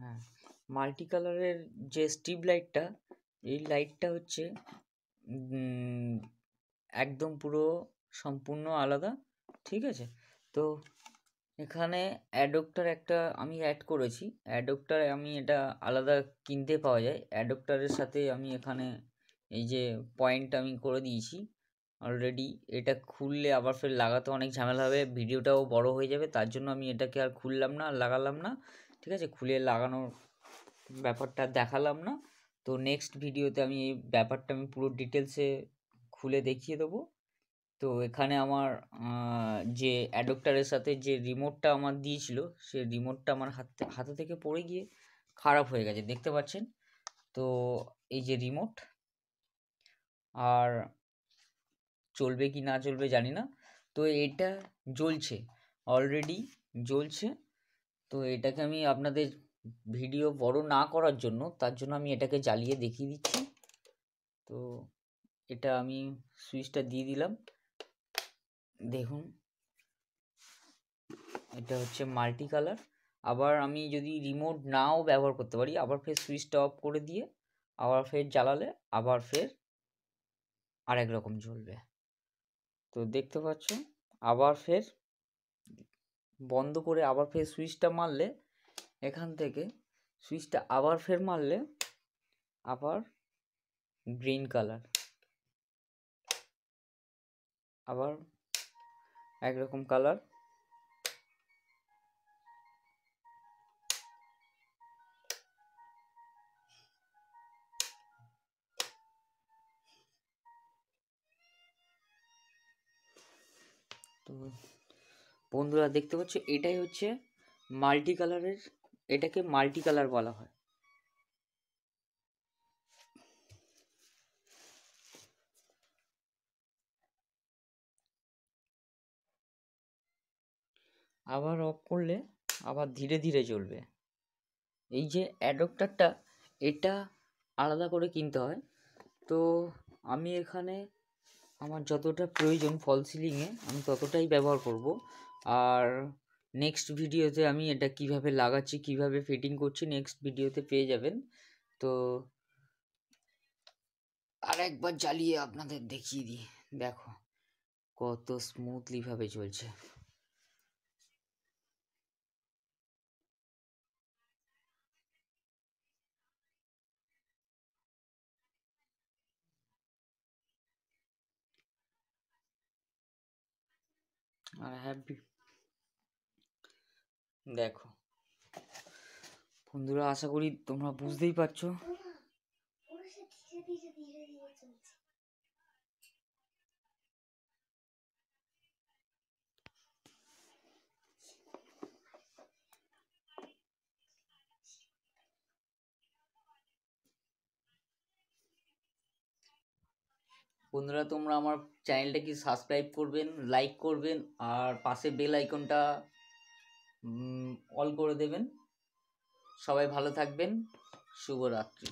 হ্যাঁ মাল্টি কালারের যে স্টিভ লাইটটা এই লাইটটা হচ্ছে একদম পুরো সম্পূর্ণ আলাদা ঠিক আছে তো এখানে অ্যাডক্টার একটা আমি অ্যাড করেছি অ্যাডপ্টার আমি এটা আলাদা কিনতে পাওয়া যায় অ্যাডপ্টারের সাথে আমি এখানে এই যে পয়েন্ট আমি করে দিয়েছি অলরেডি এটা খুললে আবার ফের লাগাতে অনেক ঝামেলা হবে ভিডিওটাও বড় হয়ে যাবে তার জন্য আমি এটাকে আর খুললাম না আর লাগালাম না ঠিক আছে খুলে লাগানোর ব্যাপারটা দেখালাম না তো নেক্সট ভিডিওতে আমি এই ব্যাপারটা আমি পুরো ডিটেলসে খুলে দেখিয়ে দেবো তো এখানে আমার যে অ্যাডক্টারের সাথে যে রিমোটটা আমার দিয়েছিল সে রিমোটটা আমার হাতে হাতে থেকে পড়ে গিয়ে খারাপ হয়ে গেছে দেখতে পাচ্ছেন তো এই যে রিমোট আর চলবে কি না চলবে জানি না তো এটা জ্বলছে অলরেডি জ্বলছে তো এটাকে আমি আপনাদের ভিডিও বড় না করার জন্য তার জন্য আমি এটাকে জ্বালিয়ে দেখিয়ে দিচ্ছি তো এটা আমি সুইচটা দিয়ে দিলাম দেখুন এটা হচ্ছে মাল্টি কালার আবার আমি যদি রিমোট নাও ব্যবহার করতে পারি আবার ফের সুইচটা অফ করে দিয়ে আবার ফের জ্বালালে আবার ফের আরেক রকম জ্বলবে তো দেখতে পাচ্ছ আবার ফের বন্ধ করে আবার ফের সুইচটা মারলে এখান থেকে সুইচটা আবার ফের মারলে আবার গ্রিন কালার আবার একরকম কালার তো বন্ধুরা দেখতে পাচ্ছ এটাই হচ্ছে মাল্টি কালারের এটাকে মাল্টি কালার বলা হয় আবার অফ করলে আবার ধীরে ধীরে চলবে এই যে অ্যাডপ্টারটা এটা আলাদা করে কিনতে হয় তো আমি এখানে আমার যতটা প্রয়োজন ফল সিলিংয়ে আমি ততটাই ব্যবহার করব আর নেক্সট ভিডিওতে আমি এটা কিভাবে লাগাচ্ছি কিভাবে ফিটিং করছি নেক্সট ভিডিওতে পেয়ে যাবেন তো আর একবার জ্বালিয়ে আপনাদের দেখিয়ে দিই দেখো কত স্মুথলিভাবে চলছে আর হ্যাপি দেখো বন্ধুরা আশা করি তোমরা বুঝতেই পারছো বন্ধুরা তোমরা আমার চ্যানেলটাকে সাবস্ক্রাইব করবেন লাইক করবেন আর পাশে বেল আইকনটা অল করে দেবেন সবাই ভালো থাকবেন শুভরাত্রি